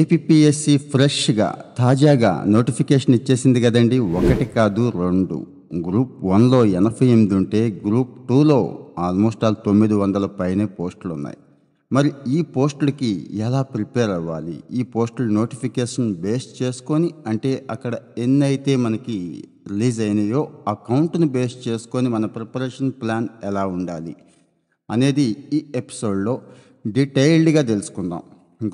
APSC ఫ్రెష్గా తాజాగా notification ఇచ్చేసింది కదండి ఒకటి కాదు రెండు గ్రూప్ వన్లో ఎనభై ఎనిమిది ఉంటే గ్రూప్ టూలో ఆల్మోస్ట్ ఆల్ తొమ్మిది వందల పైనే పోస్టులు ఉన్నాయి మరి ఈ పోస్టులకి ఎలా ప్రిపేర్ అవ్వాలి ఈ పోస్టులు నోటిఫికేషన్ బేస్ చేసుకొని అంటే అక్కడ ఎన్నైతే మనకి రిలీజ్ అయినాయో ఆ కౌంట్ని బేస్ చేసుకొని మన ప్రిపరేషన్ ప్లాన్ ఎలా ఉండాలి అనేది ఈ ఎపిసోడ్లో డీటెయిల్డ్గా తెలుసుకుందాం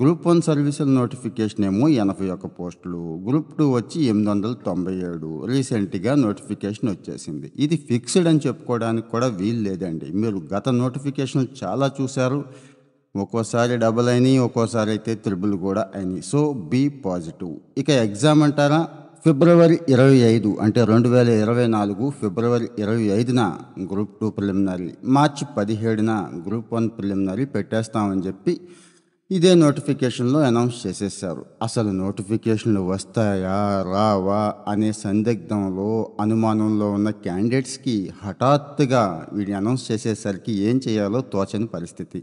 గ్రూప్ వన్ సర్వీసుల నోటిఫికేషన్ ఏమో ఎనభై ఒక పోస్టులు గ్రూప్ టూ వచ్చి ఎనిమిది వందల తొంభై ఏడు రీసెంట్గా నోటిఫికేషన్ వచ్చేసింది ఇది ఫిక్స్డ్ అని చెప్పుకోవడానికి కూడా వీలు లేదండి మీరు గత నోటిఫికేషన్ చాలా చూశారు ఒక్కోసారి డబుల్ అయినాయి ఒక్కోసారి అయితే త్రిబుల్ కూడా అయినాయి సో బీ పాజిటివ్ ఇక ఎగ్జామ్ అంటారా ఫిబ్రవరి ఇరవై ఐదు అంటే రెండు వేల ఇరవై నాలుగు ఫిబ్రవరి ఇరవై ఐదున గ్రూప్ టూ ప్రిలిమినరీ మార్చి పదిహేడున గ్రూప్ వన్ ప్రిలిమినరీ పెట్టేస్తామని చెప్పి ఇదే నోటిఫికేషన్లో అనౌన్స్ చేసేసారు అసలు నోటిఫికేషన్లు వస్తాయా రావా అనే సందిగ్ధంలో అనుమానంలో ఉన్న క్యాండిడేట్స్కి హఠాత్తుగా వీడిని అనౌన్స్ చేసేసరికి ఏం చేయాలో తోచని పరిస్థితి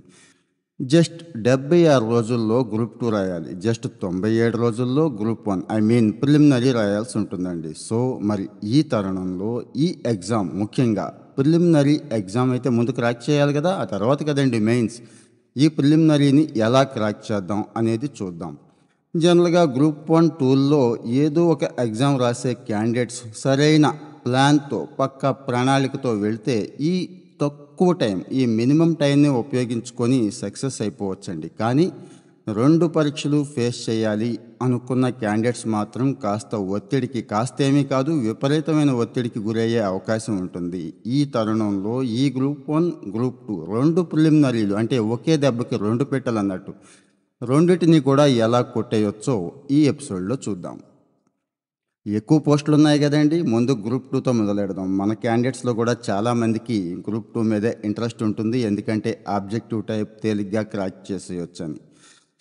జస్ట్ డెబ్బై ఆరు రోజుల్లో గ్రూప్ టూ రాయాలి జస్ట్ తొంభై ఏడు రోజుల్లో group one I mean preliminary రాయాల్సి ఉంటుందండి సో మరి ఈ తరుణంలో ఈ ఎగ్జామ్ ముఖ్యంగా ప్రిలిమినరీ ఎగ్జామ్ అయితే ముందుకు రాక్ చేయాలి కదా ఆ తర్వాత కదండి మెయిన్స్ ఈ ప్రిలిమినరీని ఎలా క్రాక్ చేద్దాం అనేది చూద్దాం జనరల్గా గ్రూప్ వన్ టూల్లో ఏదో ఒక ఎగ్జామ్ రాసే క్యాండిడేట్స్ సరైన ప్లాన్తో పక్క ప్రణాళికతో వెళ్తే ఈ తక్కువ టైం ఈ మినిమం టైంని ఉపయోగించుకొని సక్సెస్ అయిపోవచ్చండి కానీ రెండు పరీక్షలు ఫేస్ చేయాలి అనుకున్న క్యాండిడేట్స్ మాత్రం కాస్త ఒత్తిడికి కాస్తేమీ కాదు విపరీతమైన ఒత్తిడికి గురయ్యే అవకాశం ఉంటుంది ఈ తరుణంలో ఈ గ్రూప్ వన్ గ్రూప్ టూ రెండు ప్రిలిమినరీలు అంటే ఒకే దెబ్బకి రెండు అన్నట్టు రెండింటిని కూడా ఎలా కొట్టేయొచ్చో ఈ ఎపిసోడ్లో చూద్దాం ఎక్కువ పోస్టులు ఉన్నాయి కదండి ముందు గ్రూప్ టూతో మొదలెడదాం మన క్యాండిడేట్స్లో కూడా చాలామందికి గ్రూప్ టూ మీదే ఇంట్రెస్ట్ ఉంటుంది ఎందుకంటే ఆబ్జెక్టివ్ టైప్ తేలిగ్గా క్రాక్ చేసేయొచ్చని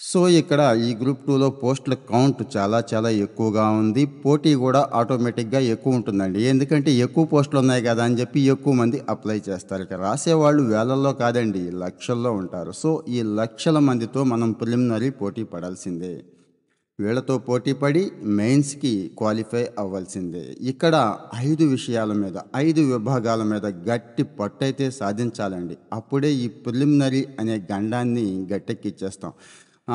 సో ఇక్కడ ఈ గ్రూప్ టూలో పోస్టుల కౌంట్ చాలా చాలా ఎక్కువగా ఉంది పోటీ కూడా ఆటోమేటిక్గా ఎక్కువ ఉంటుందండి ఎందుకంటే ఎక్కువ పోస్టులు ఉన్నాయి కదా అని చెప్పి ఎక్కువ మంది అప్లై చేస్తారు ఇక రాసేవాళ్ళు వేలల్లో కాదండి లక్షల్లో ఉంటారు సో ఈ లక్షల మందితో మనం ప్రిలిమినరీ పోటీ పడాల్సిందే పోటీ పోటీపడి మెయిన్స్కి క్వాలిఫై అవ్వాల్సిందే ఇక్కడ ఐదు విషయాల మీద ఐదు విభాగాల మీద గట్టి పట్టయితే సాధించాలండి అప్పుడే ఈ ప్రిలిమినరీ అనే గండాన్ని గట్టెక్కిచ్చేస్తాం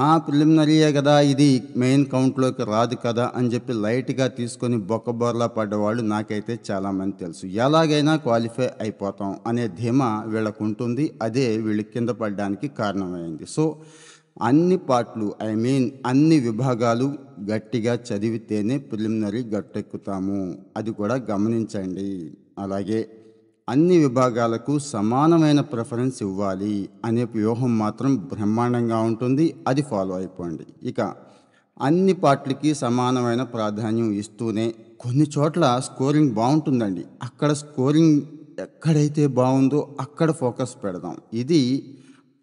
ఆ ప్రిలిమినరీయే కదా ఇది మెయిన్ కౌంట్లోకి రాదు కదా అని చెప్పి లైట్గా తీసుకొని బొక్కబోర్లా పడ్డవాళ్ళు నాకైతే చాలామంది తెలుసు ఎలాగైనా క్వాలిఫై అయిపోతాం అనే ధీమా వీళ్ళకు ఉంటుంది అదే వీళ్ళు కింద పడడానికి కారణమైంది సో అన్ని పాటలు ఐ మీన్ అన్ని విభాగాలు గట్టిగా చదివితేనే ప్రిలిమినరీ గట్టెక్కుతాము అది కూడా గమనించండి అలాగే అన్ని విభాగాలకు సమానమైన ప్రిఫరెన్స్ ఇవ్వాలి అనే వ్యూహం మాత్రం బ్రహ్మాండంగా ఉంటుంది అది ఫాలో అయిపోండి ఇక అన్ని పార్టీలకి సమానమైన ప్రాధాన్యం ఇస్తూనే కొన్ని చోట్ల స్కోరింగ్ బాగుంటుందండి అక్కడ స్కోరింగ్ ఎక్కడైతే బాగుందో అక్కడ ఫోకస్ పెడదాం ఇది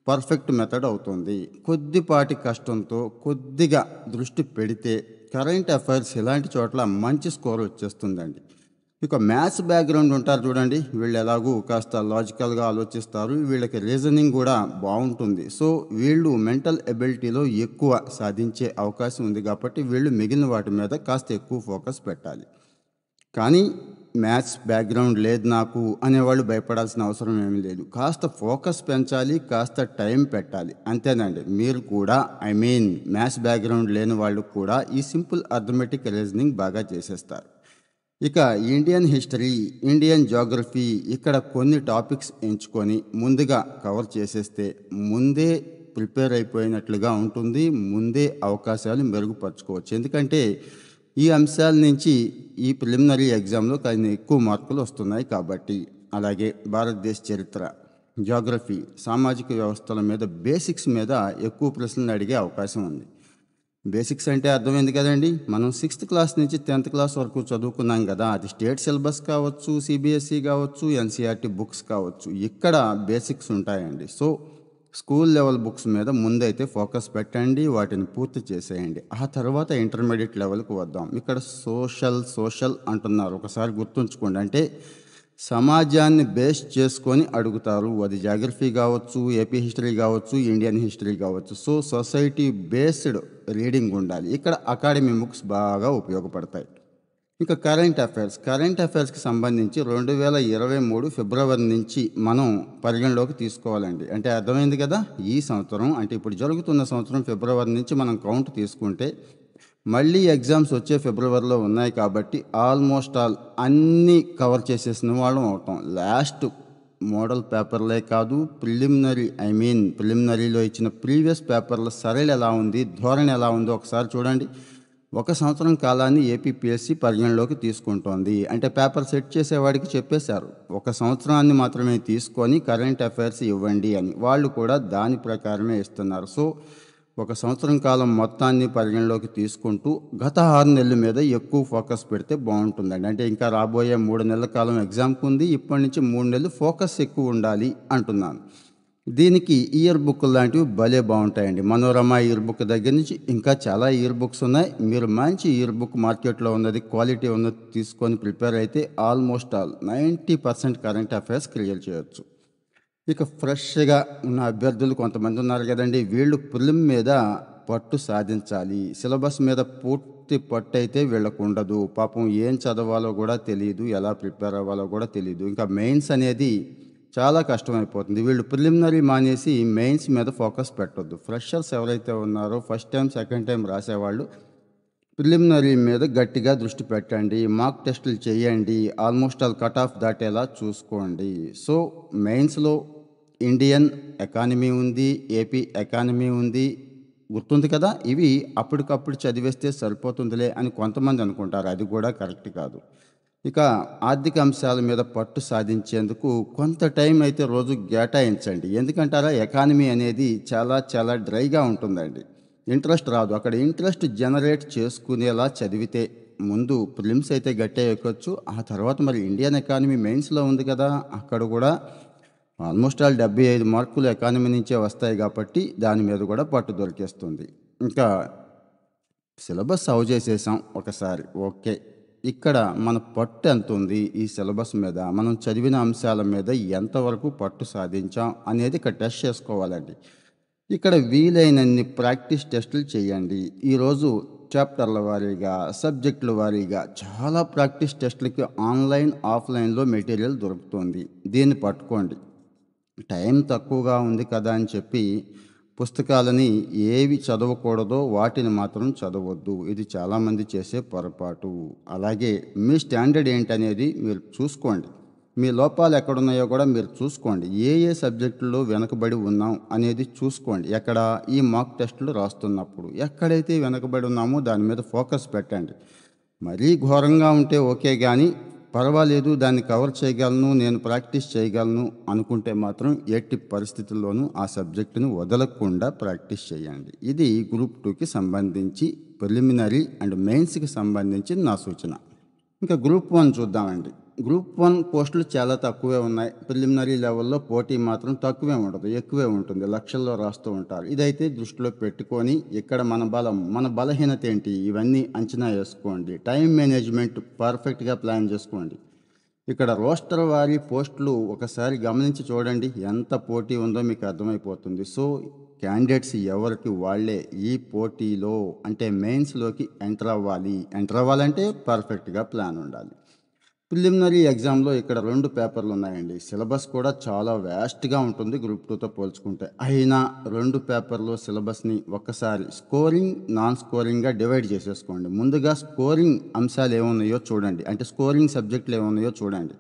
పర్ఫెక్ట్ మెథడ్ అవుతుంది కొద్దిపాటి కష్టంతో కొద్దిగా దృష్టి పెడితే కరెంట్ అఫైర్స్ ఇలాంటి చోట్ల మంచి స్కోర్ వచ్చేస్తుందండి ఇక మ్యాథ్స్ బ్యాక్గ్రౌండ్ ఉంటారు చూడండి వీళ్ళు ఎలాగూ కాస్త లాజికల్గా ఆలోచిస్తారు వీళ్ళకి రీజనింగ్ కూడా బాగుంటుంది సో వీళ్ళు మెంటల్ ఎబిలిటీలో ఎక్కువ సాధించే అవకాశం ఉంది కాబట్టి వీళ్ళు మిగిలిన వాటి మీద కాస్త ఎక్కువ ఫోకస్ పెట్టాలి కానీ మ్యాథ్స్ బ్యాక్గ్రౌండ్ లేదు నాకు అనేవాళ్ళు భయపడాల్సిన అవసరం ఏమి లేదు కాస్త ఫోకస్ పెంచాలి కాస్త టైం పెట్టాలి అంతేనండి మీరు కూడా ఐ మీన్ మ్యాథ్స్ బ్యాక్గ్రౌండ్ లేని వాళ్ళు కూడా ఈ సింపుల్ అథమెటిక్ రీజనింగ్ బాగా చేసేస్తారు ఇక ఇండియన్ హిస్టరీ ఇండియన్ జాగ్రఫీ ఇక్కడ కొన్ని టాపిక్స్ ఎంచుకొని ముందుగా కవర్ చేసేస్తే ముందే ప్రిపేర్ అయిపోయినట్లుగా ఉంటుంది ముందే అవకాశాలు మెరుగుపరచుకోవచ్చు ఎందుకంటే ఈ అంశాల నుంచి ఈ ప్రిలిమినరీ ఎగ్జామ్లో కానీ ఎక్కువ మార్కులు వస్తున్నాయి కాబట్టి అలాగే భారతదేశ చరిత్ర జాగ్రఫీ సామాజిక వ్యవస్థల మీద బేసిక్స్ మీద ఎక్కువ ప్రశ్నలు అడిగే అవకాశం ఉంది బేసిక్స్ అంటే అర్థమైంది కదండి మనం సిక్స్త్ క్లాస్ నుంచి టెన్త్ క్లాస్ వరకు చదువుకున్నాం కదా అది స్టేట్ సిలబస్ కావచ్చు సిబిఎస్ఈ కావచ్చు ఎన్సీఆర్టీ బుక్స్ కావచ్చు ఇక్కడ బేసిక్స్ ఉంటాయండి సో స్కూల్ లెవెల్ బుక్స్ మీద ముందైతే ఫోకస్ పెట్టండి వాటిని పూర్తి చేసేయండి ఆ తర్వాత ఇంటర్మీడియట్ లెవెల్కి వద్దాం ఇక్కడ సోషల్ సోషల్ అంటున్నారు ఒకసారి గుర్తుంచుకోండి అంటే సమాజాన్ని బేస్ చేసుకొని అడుగుతారు అది జాగ్రఫీ కావచ్చు ఏపీ హిస్టరీ కావచ్చు ఇండియన్ హిస్టరీ కావచ్చు సో సొసైటీ బేస్డ్ రీడింగ్ ఉండాలి ఇక్కడ అకాడమీ బుక్స్ బాగా ఉపయోగపడతాయి ఇంకా కరెంట్ అఫైర్స్ కరెంట్ అఫైర్స్కి సంబంధించి రెండు వేల ఇరవై మూడు ఫిబ్రవరి నుంచి మనం పరిగణలోకి తీసుకోవాలండి అంటే అర్థమైంది కదా ఈ సంవత్సరం అంటే ఇప్పుడు జరుగుతున్న సంవత్సరం ఫిబ్రవరి నుంచి మనం కౌంట్ తీసుకుంటే మళ్ళీ ఎగ్జామ్స్ వచ్చే ఫిబ్రవరిలో ఉన్నాయి కాబట్టి ఆల్మోస్ట్ ఆల్ అన్నీ కవర్ చేసేసిన వాళ్ళం అవటం లాస్ట్ మోడల్ పేపర్లే కాదు ప్రిలిమినరీ ఐ మీన్ ప్రిలిమినరీలో ఇచ్చిన ప్రీవియస్ పేపర్ల సరళి ఎలా ఉంది ధోరణి ఎలా ఉందో ఒకసారి చూడండి ఒక సంవత్సరం కాలాన్ని ఏపీపీఎస్సీ పరిగణలోకి తీసుకుంటోంది అంటే పేపర్ సెట్ చేసేవాడికి చెప్పేశారు ఒక సంవత్సరాన్ని మాత్రమే తీసుకొని కరెంట్ అఫైర్స్ ఇవ్వండి అని వాళ్ళు కూడా దాని ప్రకారమే ఇస్తున్నారు సో ఒక సంవత్సరం కాలం మొత్తాన్ని పరిగణలోకి తీసుకుంటూ గత ఆరు నెలల మీద ఎక్కువ ఫోకస్ పెడితే బాగుంటుందండి అంటే ఇంకా రాబోయే మూడు నెలల కాలం ఎగ్జామ్కి ఉంది ఇప్పటి నుంచి మూడు నెలలు ఫోకస్ ఎక్కువ ఉండాలి అంటున్నాను దీనికి ఇయర్ బుక్ లాంటివి భలే బాగుంటాయండి మనోరమ ఇయర్ బుక్ దగ్గర నుంచి ఇంకా చాలా ఇయర్ బుక్స్ ఉన్నాయి మీరు మంచి ఇయర్ బుక్ మార్కెట్లో ఉన్నది క్వాలిటీ ఉన్నది తీసుకొని ప్రిపేర్ అయితే almost all ninety percent current affairs clear చేయొచ్చు ఇక ఫ్రెష్గా ఉన్న అభ్యర్థులు కొంతమంది ఉన్నారు కదండి వీళ్ళు పులిం మీద పట్టు సాధించాలి సిలబస్ మీద పూర్తి పట్టు అయితే వీళ్ళకు ఉండదు పాపం ఏం చదవాలో కూడా తెలియదు ఎలా ప్రిపేర్ అవ్వాలో కూడా తెలియదు ఇంకా మెయిన్స్ అనేది చాలా కష్టమైపోతుంది వీళ్ళు ప్రిలిమినరీ మానేసి మెయిన్స్ మీద ఫోకస్ పెట్టొద్దు ఫ్రెషర్స్ ఎవరైతే ఉన్నారో ఫస్ట్ టైం సెకండ్ టైం రాసేవాళ్ళు ప్రిలిమినరీ మీద గట్టిగా దృష్టి పెట్టండి మాక్ టెస్టులు చేయండి ఆల్మోస్ట్ ఆల్ కట్ ఆఫ్ దాటేలా చూసుకోండి సో మెయిన్స్లో ఇండియన్ ఎకానమీ ఉంది ఏపీ ఎకానమీ ఉంది గుర్తుంది కదా ఇవి అప్పటికప్పుడు చదివేస్తే సరిపోతుందిలే అని కొంతమంది అనుకుంటారు అది కూడా కరెక్ట్ కాదు ఇక ఆర్థిక అంశాల మీద పట్టు సాధించేందుకు కొంత టైం అయితే రోజు కేటాయించండి ఎందుకంటారా ఎకానమీ అనేది చాలా చాలా డ్రైగా ఉంటుందండి ఇంట్రెస్ట్ రాదు అక్కడ ఇంట్రెస్ట్ జనరేట్ చేసుకునేలా చదివితే ముందు ప్రిలిమ్స్ అయితే గట్టే ఎక్కొచ్చు ఆ తర్వాత మరి ఇండియన్ ఎకానమీ మెయిన్స్లో ఉంది కదా అక్కడ కూడా ఆల్మోస్ట్ ఆల్ డెబ్బై ఐదు మార్కులు ఎకానమీ నుంచే వస్తాయి కాబట్టి దాని మీద కూడా పట్టు దొరికేస్తుంది ఇంకా సిలబస్ సవ్ చేసేసాం ఒకసారి ఓకే ఇక్కడ మన పట్టు ఎంత ఉంది ఈ సిలబస్ మీద మనం చదివిన అంశాల మీద ఎంతవరకు పట్టు సాధించాం అనేది ఇక్కడ టెస్ట్ చేసుకోవాలండి ఇక్కడ వీలైనన్ని ప్రాక్టీస్ టెస్టులు చేయండి ఈరోజు చాప్టర్ల వారీగా సబ్జెక్టుల వారీగా చాలా ప్రాక్టీస్ టెస్టులకి ఆన్లైన్ ఆఫ్లైన్లో మెటీరియల్ దొరుకుతుంది దీన్ని పట్టుకోండి టైం తక్కువగా ఉంది కదా అని చెప్పి పుస్తకాలని ఏవి చదవకూడదో వాటిని మాత్రం చదవద్దు ఇది చాలామంది చేసే పొరపాటు అలాగే మీ స్టాండర్డ్ ఏంటనేది మీరు చూసుకోండి మీ లోపాలు ఎక్కడున్నాయో కూడా మీరు చూసుకోండి ఏ ఏ సబ్జెక్టులో వెనకబడి ఉన్నాం అనేది చూసుకోండి ఎక్కడ ఈ మాక్ టెస్టులు రాస్తున్నప్పుడు ఎక్కడైతే వెనకబడి ఉన్నామో దాని మీద ఫోకస్ పెట్టండి మరీ ఘోరంగా ఉంటే ఓకే కానీ పర్వాలేదు దాన్ని కవర్ చేయగలను నేను ప్రాక్టీస్ చేయగలను అనుకుంటే మాత్రం ఎట్టి పరిస్థితుల్లోనూ ఆ సబ్జెక్టును వదలకుండా ప్రాక్టీస్ చేయండి ఇది గ్రూప్ టూకి సంబంధించి ప్రిలిమినరీ అండ్ మెయిన్స్కి సంబంధించి నా సూచన ఇంకా గ్రూప్ వన్ చూద్దామండి గ్రూప్ వన్ పోస్టులు చాలా తక్కువే ఉన్నాయి ప్రిలిమినరీ లెవెల్లో పోటీ మాత్రం తక్కువే ఉండదు ఎక్కువే ఉంటుంది లక్షల్లో రాస్తూ ఉంటారు ఇదైతే దృష్టిలో పెట్టుకొని ఇక్కడ మన బలం మన బలహీనత ఏంటి ఇవన్నీ అంచనా వేసుకోండి టైం మేనేజ్మెంట్ పర్ఫెక్ట్గా ప్లాన్ చేసుకోండి ఇక్కడ రోస్టర్ వారి పోస్టులు ఒకసారి గమనించి చూడండి ఎంత పోటీ ఉందో మీకు అర్థమైపోతుంది సో క్యాండిడేట్స్ ఎవరికి వాళ్ళే ఈ పోటీలో అంటే మెయిన్స్లోకి ఎంటర్ అవ్వాలి ఎంటర్ అవ్వాలంటే పర్ఫెక్ట్గా ప్లాన్ ఉండాలి ప్రిలిమినరీ ఎగ్జామ్లో ఇక్కడ రెండు పేపర్లు ఉన్నాయండి సిలబస్ కూడా చాలా వ్యాస్ట్గా ఉంటుంది గ్రూప్ టూతో పోల్చుకుంటే అయినా రెండు పేపర్లు సిలబస్ని ఒక్కసారి స్కోరింగ్ నాన్ స్కోరింగ్గా డివైడ్ చేసేసుకోండి ముందుగా స్కోరింగ్ అంశాలు ఏమున్నాయో చూడండి అంటే స్కోరింగ్ సబ్జెక్టులు ఏమున్నాయో చూడండి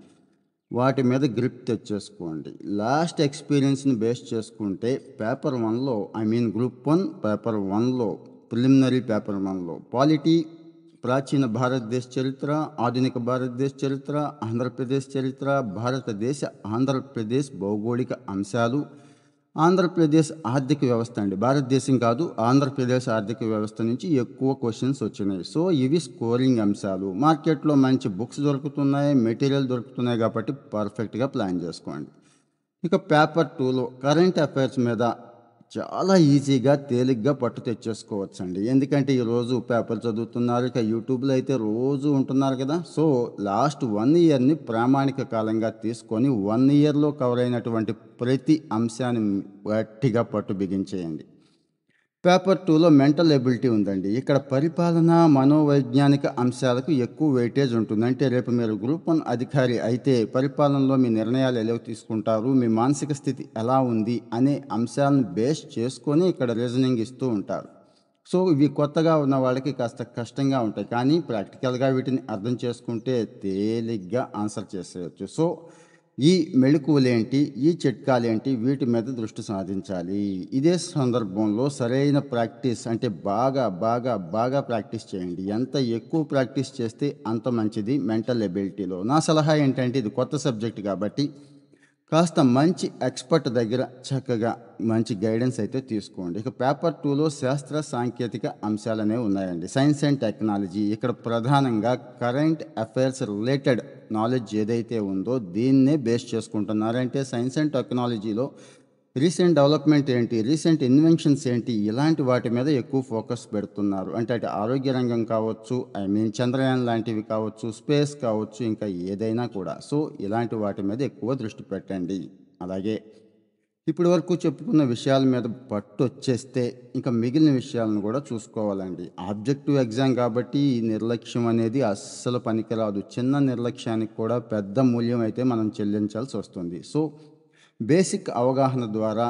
వాటి మీద గ్రిప్ తెచ్చేసుకోండి లాస్ట్ ఎక్స్పీరియన్స్ని బేస్ చేసుకుంటే పేపర్ వన్లో I mean group one paper వన్లో ప్రిలిమినరీ పేపర్ వన్లో పాలిటీ ప్రాచీన భారతదేశ చరిత్ర ఆధునిక భారతదేశ చరిత్ర ఆంధ్రప్రదేశ్ చరిత్ర భారతదేశ ఆంధ్రప్రదేశ్ భౌగోళిక అంశాలు ఆంధ్రప్రదేశ్ ఆర్థిక వ్యవస్థ అండి భారతదేశం కాదు ఆంధ్రప్రదేశ్ ఆర్థిక వ్యవస్థ నుంచి ఎక్కువ క్వశ్చన్స్ వచ్చినాయి సో ఇవి స్కోరింగ్ అంశాలు మార్కెట్లో మంచి బుక్స్ దొరుకుతున్నాయి మెటీరియల్ దొరుకుతున్నాయి కాబట్టి పర్ఫెక్ట్గా ప్లాన్ చేసుకోండి ఇక పేపర్ టూలో కరెంట్ అఫైర్స్ మీద చాలా ఈజీగా తేలిగ్గా పట్టు తెచ్చేసుకోవచ్చండి ఎందుకంటే ఈరోజు పేపర్ చదువుతున్నారు ఇక యూట్యూబ్లో అయితే రోజు ఉంటున్నారు కదా సో లాస్ట్ వన్ ఇయర్ని ప్రామాణిక కాలంగా తీసుకొని వన్ ఇయర్లో కవర్ అయినటువంటి ప్రతి అంశాన్ని గట్టిగా పట్టు బిగించేయండి పేపర్ టూలో మెంటల్ ఎబిలిటీ ఉందండి ఇక్కడ పరిపాలన మనోవైజ్ఞానిక అంశాలకు ఎక్కువ వెయిటేజ్ ఉంటుంది అంటే రేపు మీరు గ్రూప్ వన్ అధికారి అయితే పరిపాలనలో మీ నిర్ణయాలు ఎలా తీసుకుంటారు మీ మానసిక స్థితి ఎలా ఉంది అనే అంశాలను బేస్ చేసుకొని ఇక్కడ రీజనింగ్ ఇస్తూ ఉంటారు సో ఇవి కొత్తగా ఉన్న వాళ్ళకి కాస్త కష్టంగా ఉంటాయి కానీ ప్రాక్టికల్గా వీటిని అర్థం చేసుకుంటే తేలిగ్గా ఆన్సర్ చేసేయచ్చు సో ఈ మెళుకువలేంటి ఈ చిట్కాలేంటి వీటి మీద దృష్టి సాధించాలి ఇదే సందర్భంలో సరైన ప్రాక్టీస్ అంటే బాగా బాగా బాగా ప్రాక్టీస్ చేయండి ఎంత ఎక్కువ ప్రాక్టీస్ చేస్తే అంత మంచిది మెంటల్ ఎబిలిటీలో నా సలహా ఏంటంటే ఇది కొత్త సబ్జెక్ట్ కాబట్టి కాస్త మంచి ఎక్స్పర్ట్ దగ్గర చక్కగా మంచి గైడెన్స్ అయితే తీసుకోండి ఇక పేపర్ టూలో శాస్త్ర సాంకేతిక అంశాలనే ఉన్నాయండి సైన్స్ అండ్ టెక్నాలజీ ఇక్కడ ప్రధానంగా కరెంట్ అఫైర్స్ రిలేటెడ్ నాలెడ్జ్ ఏదైతే ఉందో దీన్నే బేస్ చేసుకుంటున్నారంటే సైన్స్ అండ్ టెక్నాలజీలో రీసెంట్ డెవలప్మెంట్ ఏంటి రీసెంట్ ఇన్వెన్షన్స్ ఏంటి ఇలాంటి వాటి మీద ఎక్కువ ఫోకస్ పెడుతున్నారు అంటే అటు ఆరోగ్య రంగం కావచ్చు ఐ మీన్ చంద్రయాన్ లాంటివి కావచ్చు స్పేస్ కావచ్చు ఇంకా ఏదైనా కూడా సో ఇలాంటి వాటి మీద ఎక్కువ దృష్టి పెట్టండి అలాగే ఇప్పటి వరకు చెప్పుకున్న విషయాల మీద పట్టు వచ్చేస్తే ఇంకా మిగిలిన విషయాలను కూడా చూసుకోవాలండి ఆబ్జెక్టివ్ ఎగ్జామ్ కాబట్టి ఈ నిర్లక్ష్యం అనేది అస్సలు పనికిరాదు చిన్న నిర్లక్ష్యానికి కూడా పెద్ద మూల్యం అయితే మనం చెల్లించాల్సి వస్తుంది సో బేసిక్ అవగాహన ద్వారా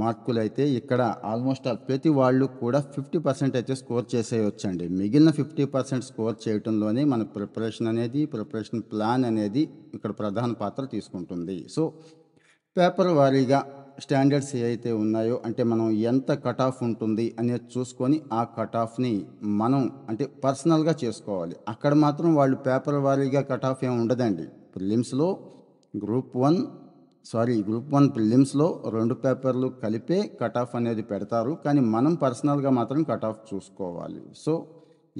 మార్కులు అయితే ఇక్కడ ఆల్మోస్ట్ ప్రతి వాళ్ళు కూడా ఫిఫ్టీ పర్సెంట్ అయితే స్కోర్ చేసేయొచ్చండి మిగిలిన ఫిఫ్టీ పర్సెంట్ స్కోర్ చేయటంలోనే మన ప్రిపరేషన్ అనేది ప్రిపరేషన్ ప్లాన్ అనేది ఇక్కడ ప్రధాన పాత్ర తీసుకుంటుంది సో పేపర్ వారీగా స్టాండర్డ్స్ ఏ అయితే ఉన్నాయో అంటే మనం ఎంత కట్ ఆఫ్ ఉంటుంది అనేది చూసుకొని ఆ కట్ ఆఫ్ని మనం అంటే పర్సనల్గా చేసుకోవాలి అక్కడ మాత్రం వాళ్ళు పేపర్ వారీగా కట్ ఆఫ్ ఏమి ఉండదండి ప్రిలిమ్స్లో group one sorry group one ప్రిలిమ్స్లో రెండు పేపర్లు కలిపే కట్ ఆఫ్ అనేది పెడతారు కానీ మనం పర్సనల్గా మాత్రం కట్ ఆఫ్ చూసుకోవాలి సో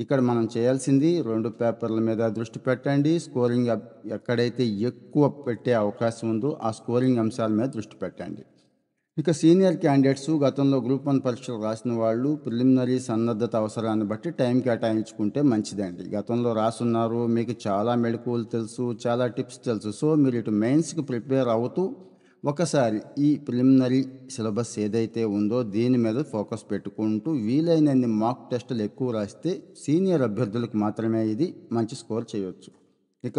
ఇక్కడ మనం చేయాల్సింది రెండు పేపర్ల మీద దృష్టి పెట్టండి స్కోరింగ్ ఎక్కడైతే ఎక్కువ పెట్టే అవకాశం ఉందో ఆ స్కోరింగ్ అంశాల మీద దృష్టి పెట్టండి ఇక సీనియర్ క్యాండిడేట్స్ గతంలో గ్రూప్ వన్ పరీక్షలు రాసిన వాళ్ళు ప్రిలిమినరీ సన్నద్ధత అవసరాన్ని బట్టి టైం కేటాయించుకుంటే మంచిదండి గతంలో రాసున్నారు మీకు చాలా మెళకువలు తెలుసు చాలా టిప్స్ తెలుసు సో మీరు ఇటు మెయిన్స్కి ప్రిపేర్ అవుతూ ఒకసారి ఈ ప్రిలిమినరీ సిలబస్ ఏదైతే ఉందో దీని మీద ఫోకస్ పెట్టుకుంటూ వీలైనన్ని మాక్ టెస్టులు ఎక్కువ రాస్తే సీనియర్ అభ్యర్థులకు మాత్రమే ఇది మంచి స్కోర్ చేయవచ్చు ఇక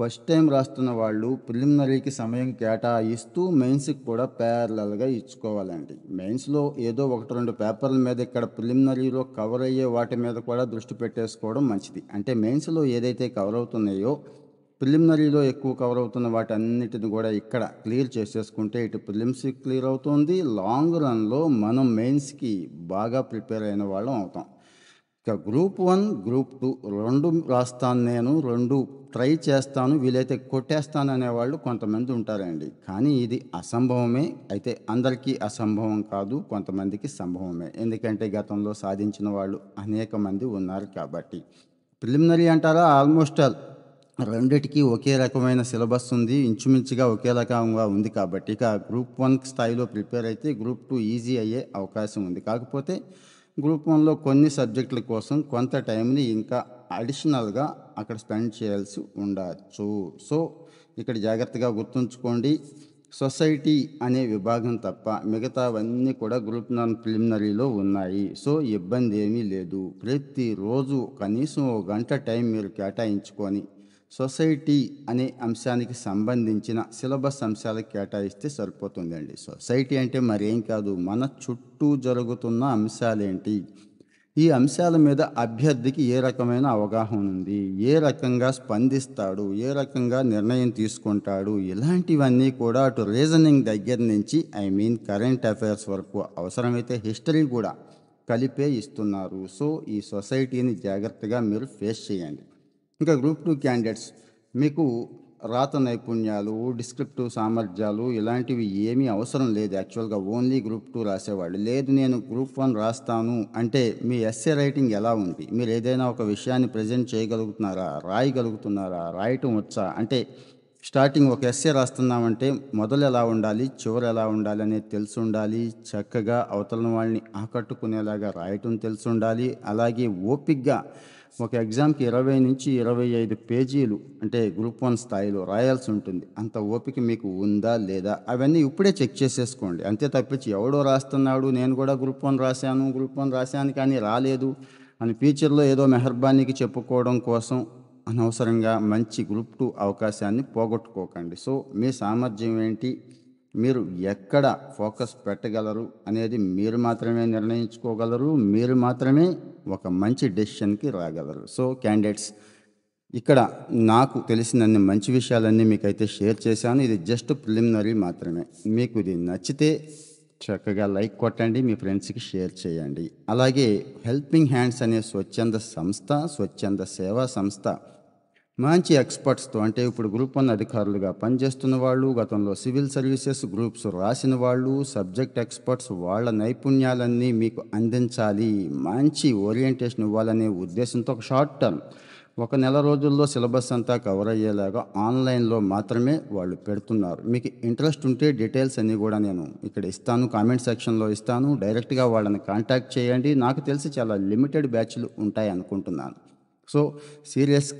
ఫస్ట్ టైం రాస్తున్న వాళ్ళు ప్రిలిమినరీకి సమయం కేటాయిస్తూ మెయిన్స్కి కూడా ప్యారలల్గా ఇచ్చుకోవాలండి మెయిన్స్లో ఏదో ఒకటి రెండు పేపర్ల మీద ఇక్కడ ప్రిలిమినరీలో కవర్ అయ్యే వాటి మీద కూడా దృష్టి పెట్టేసుకోవడం మంచిది అంటే మెయిన్స్లో ఏదైతే కవర్ అవుతున్నాయో ప్రిలిమినరీలో ఎక్కువ కవర్ అవుతున్న వాటి అన్నిటిని కూడా ఇక్కడ క్లియర్ చేసేసుకుంటే ఇటు ప్రిలిమ్స్ క్లియర్ అవుతుంది లాంగ్ రన్లో మనం మెయిన్స్కి బాగా ప్రిపేర్ అయిన వాళ్ళం అవుతాం ఇక గ్రూప్ వన్ గ్రూప్ టూ రెండు రాస్తాను నేను రెండు ట్రై చేస్తాను వీలైతే కొట్టేస్తాను అనేవాళ్ళు కొంతమంది ఉంటారండి కానీ ఇది అసంభవమే అయితే అందరికీ అసంభవం కాదు కొంతమందికి సంభవమే ఎందుకంటే గతంలో సాధించిన వాళ్ళు అనేక మంది ఉన్నారు కాబట్టి ప్రిలిమినరీ అంటారా ఆల్మోస్ట్ ఆల్ రెండిటికి ఒకే రకమైన సిలబస్ ఉంది ఇంచుమించుగా ఒకే రకంగా ఉంది కాబట్టి ఇక గ్రూప్ వన్ స్థాయిలో ప్రిపేర్ అయితే గ్రూప్ టూ ఈజీ అయ్యే అవకాశం ఉంది కాకపోతే గ్రూప్ వన్లో కొన్ని సబ్జెక్టుల కోసం కొంత టైంని ఇంకా అడిషనల్గా అక్కడ స్పెండ్ చేయాల్సి ఉండవచ్చు సో ఇక్కడ జాగ్రత్తగా గుర్తుంచుకోండి సొసైటీ అనే విభాగం తప్ప మిగతావన్నీ కూడా గ్రూప్ నాన్ ప్రిలిమినరీలో ఉన్నాయి సో ఇబ్బంది ఏమీ లేదు ప్రతిరోజు కనీసం ఒక గంట టైం మీరు కేటాయించుకొని సొసైటీ అనే అంశానికి సంబంధించిన సిలబస్ అంశాలకు కేటాయిస్తే సరిపోతుందండి సొసైటీ అంటే మరేం కాదు మన చుట్టూ జరుగుతున్న అంశాలేంటి ఈ అంశాల మీద అభ్యర్థికి ఏ రకమైన అవగాహన ఉంది ఏ రకంగా స్పందిస్తాడు ఏ రకంగా నిర్ణయం తీసుకుంటాడు ఇలాంటివన్నీ కూడా అటు రీజనింగ్ దగ్గర నుంచి ఐ మీన్ కరెంట్ అఫైర్స్ వరకు అవసరమైతే హిస్టరీ కూడా కలిపే ఇస్తున్నారు సో ఈ సొసైటీని జాగ్రత్తగా మీరు ఫేస్ చేయండి ఇంకా గ్రూప్ టూ క్యాండిడేట్స్ మీకు రాత నైపుణ్యాలు డిస్క్రిప్టివ్ సామర్థ్యాలు ఇలాంటివి ఏమీ అవసరం లేదు యాక్చువల్గా ఓన్లీ గ్రూప్ టూ రాసేవాళ్ళు లేదు నేను గ్రూప్ వన్ రాస్తాను అంటే మీ ఎస్ఏ రైటింగ్ ఎలా ఉంది మీరు ఏదైనా ఒక విషయాన్ని ప్రజెంట్ చేయగలుగుతున్నారా రాయగలుగుతున్నారా రాయటం వచ్చా అంటే స్టార్టింగ్ ఒక ఎస్ఏ రాస్తున్నామంటే మొదలు ఎలా ఉండాలి చివరు ఎలా ఉండాలి అనేది తెలిసి ఉండాలి చక్కగా అవతల వాళ్ళని ఆకట్టుకునేలాగా రాయటం తెలిసి ఉండాలి అలాగే ఓపిక్గా ఒక ఎగ్జామ్కి ఇరవై నుంచి ఇరవై ఐదు పేజీలు అంటే గ్రూప్ వన్ స్థాయిలో రాయాల్సి ఉంటుంది అంత ఓపిక మీకు ఉందా లేదా అవన్నీ ఇప్పుడే చెక్ చేసేసుకోండి అంతే తప్పించి ఎవడో రాస్తున్నాడు నేను కూడా గ్రూప్ వన్ రాశాను గ్రూప్ వన్ రాశాను కానీ రాలేదు అని ఫ్యూచర్లో ఏదో మెహర్బానీకి చెప్పుకోవడం కోసం అనవసరంగా మంచి గ్రూప్ టూ అవకాశాన్ని పోగొట్టుకోకండి సో మీ సామర్థ్యం ఏంటి మీరు ఎక్కడ ఫోకస్ పెట్టగలరు అనేది మీరు మాత్రమే నిర్ణయించుకోగలరు మీరు మాత్రమే ఒక మంచి డెసిషన్కి రాగలరు సో క్యాండిడేట్స్ ఇక్కడ నాకు తెలిసినన్ని మంచి విషయాలన్నీ మీకైతే షేర్ చేశాను ఇది జస్ట్ ప్రిలిమినరీ మాత్రమే మీకు ఇది నచ్చితే చక్కగా లైక్ కొట్టండి మీ ఫ్రెండ్స్కి షేర్ చేయండి అలాగే హెల్పింగ్ హ్యాండ్స్ అనే స్వచ్ఛంద సంస్థ స్వచ్ఛంద సేవా సంస్థ మంచి ఎక్స్పర్ట్స్తో అంటే ఇప్పుడు గ్రూప్ వన్ అధికారులుగా పనిచేస్తున్న వాళ్ళు గతంలో సివిల్ సర్వీసెస్ గ్రూప్స్ రాసిన వాళ్ళు సబ్జెక్ట్ ఎక్స్పర్ట్స్ వాళ్ళ నైపుణ్యాలన్నీ మీకు అందించాలి మంచి ఓరియంటేషన్ ఇవ్వాలనే ఉద్దేశంతో ఒక షార్ట్ టర్మ్ ఒక నెల రోజుల్లో సిలబస్ అంతా కవర్ అయ్యేలాగా ఆన్లైన్లో మాత్రమే వాళ్ళు పెడుతున్నారు మీకు ఇంట్రెస్ట్ ఉంటే డీటెయిల్స్ అన్నీ కూడా నేను ఇక్కడ ఇస్తాను కామెంట్ సెక్షన్లో ఇస్తాను డైరెక్ట్గా వాళ్ళని కాంటాక్ట్ చేయండి నాకు తెలిసి చాలా లిమిటెడ్ బ్యాచ్లు ఉంటాయి అనుకుంటున్నాను సో సీరియస్